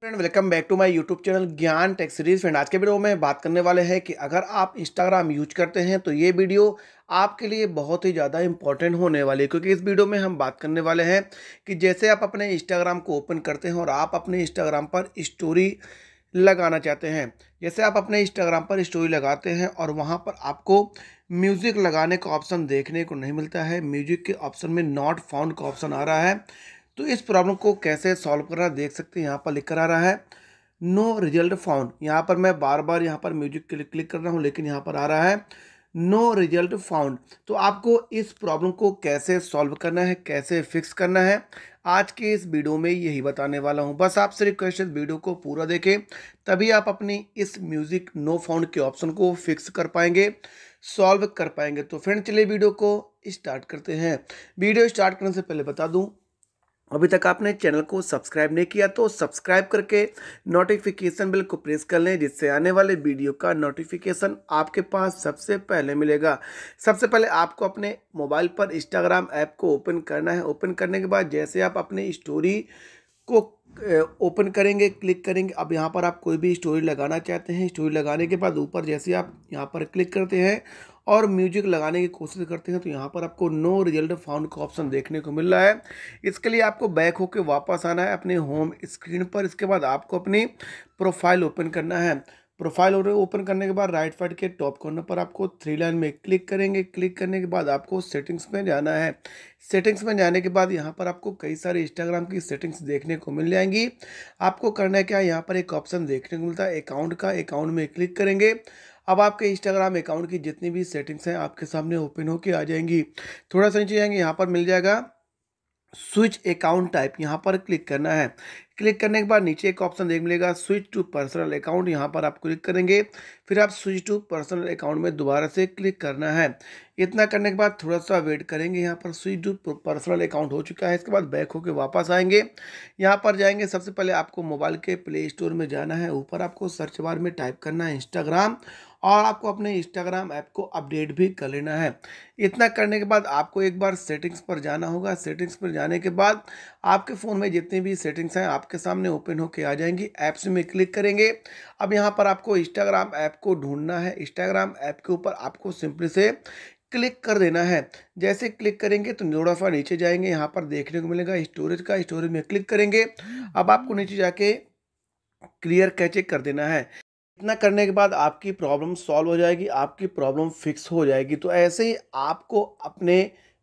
friend welcome back to my YouTube channel Gyan tech series friend आज के video में बात करने वाले हैं कि अगर आप इंस्टाग्राम यूज करते हैं तो ये वीडियो आपके लिए बहुत ही ज़्यादा इंपॉर्टेंट होने वाली है क्योंकि इस वीडियो में हम बात करने वाले हैं कि जैसे आप अपने इंस्टाग्राम को ओपन करते हैं और आप अपने इंस्टाग्राम पर स्टोरी लगाना चाहते हैं जैसे आप अपने इंस्टाग्राम पर स्टोरी लगाते हैं और वहाँ पर आपको म्यूज़िक लगाने का ऑप्शन देखने को नहीं मिलता है म्यूज़िक के ऑप्शन में नॉट फाउंड का ऑप्शन आ रहा है तो इस प्रॉब्लम को कैसे सॉल्व करना देख सकते हैं यहाँ पर लिख कर आ रहा है नो रिजल्ट फाउंड यहाँ पर मैं बार बार यहाँ पर म्यूजिक क्लिक क्लिक कर रहा हूँ लेकिन यहाँ पर आ रहा है नो रिजल्ट फाउंड तो आपको इस प्रॉब्लम को कैसे सॉल्व करना है कैसे फिक्स करना है आज के इस वीडियो में यही बताने वाला हूँ बस आपसे रिक्वेस्ट है वीडियो को पूरा देखें तभी आप अपनी इस म्यूज़िक नो फाउंड के ऑप्शन को फिक्स कर पाएंगे सॉल्व कर पाएंगे तो फ्रेंड चलिए वीडियो को स्टार्ट करते हैं वीडियो स्टार्ट करने से पहले बता दूं अभी तक आपने चैनल को सब्सक्राइब नहीं किया तो सब्सक्राइब करके नोटिफिकेशन बिल को प्रेस कर लें जिससे आने वाले वीडियो का नोटिफिकेशन आपके पास सबसे पहले मिलेगा सबसे पहले आपको अपने मोबाइल पर इंस्टाग्राम ऐप को ओपन करना है ओपन करने के बाद जैसे आप अपने स्टोरी को ओपन करेंगे क्लिक करेंगे अब यहाँ पर आप कोई भी स्टोरी लगाना चाहते हैं स्टोरी लगाने के बाद ऊपर जैसे आप यहाँ पर क्लिक करते हैं और म्यूजिक लगाने की कोशिश करते हैं तो यहाँ पर आपको नो रिजल्ट फाउंड का ऑप्शन देखने को मिल रहा है इसके लिए आपको बैक होकर वापस आना है अपने होम स्क्रीन पर इसके बाद आपको अपनी प्रोफाइल ओपन करना है प्रोफाइल ओपन करने के बाद राइट साइड के टॉप कॉर्नर पर आपको थ्री लाइन में क्लिक करेंगे क्लिक करने के बाद आपको सेटिंग्स में जाना है सेटिंग्स में जाने के बाद यहाँ पर आपको कई सारे इंस्टाग्राम की सेटिंग्स देखने को मिल जाएंगी आपको करना है क्या है यहाँ पर एक ऑप्शन देखने को मिलता है अकाउंट का अकाउंट में क्लिक करेंगे अब आपके इंस्टाग्राम अकाउंट की जितनी भी सेटिंग्स हैं आपके सामने ओपन होके आ जाएंगी थोड़ा सा नीचे जाएंगे यहाँ पर मिल जाएगा स्विच अकाउंट टाइप यहाँ पर क्लिक करना है क्लिक करने के बाद नीचे एक ऑप्शन देख मिलेगा स्विच टू पर्सनल अकाउंट यहाँ पर आप क्लिक करेंगे फिर आप स्विच टू पर्सनल अकाउंट में दोबारा से क्लिक करना है इतना करने के बाद थोड़ा सा वेट करेंगे यहाँ पर स्विच डू पर्सनल अकाउंट हो चुका है इसके बाद बैक होकर वापस आएंगे यहाँ पर जाएंगे सबसे पहले आपको मोबाइल के प्ले स्टोर में जाना है ऊपर आपको सर्च बार में टाइप करना है इंस्टाग्राम और आपको अपने इंस्टाग्राम ऐप को अपडेट भी कर लेना है इतना करने के बाद आपको एक बार सेटिंग्स पर जाना होगा सेटिंग्स पर जाने के बाद आपके फ़ोन में जितनी भी सेटिंग्स हैं आपके सामने ओपन होकर आ जाएंगी ऐप्स में क्लिक करेंगे अब यहाँ पर आपको इंस्टाग्राम ऐप को ढूंढना है इंस्टाग्राम ऐप के ऊपर आपको सिंपली से क्लिक कर देना है जैसे क्लिक करेंगे तो थोड़ा सा नीचे जाएंगे यहाँ पर देखने को मिलेगा स्टोरेज का स्टोरेज में क्लिक करेंगे अब आपको नीचे जाके क्लियर कैचे कर देना है इतना करने के बाद आपकी प्रॉब्लम सॉल्व हो जाएगी आपकी प्रॉब्लम फिक्स हो जाएगी तो ऐसे ही आपको अपने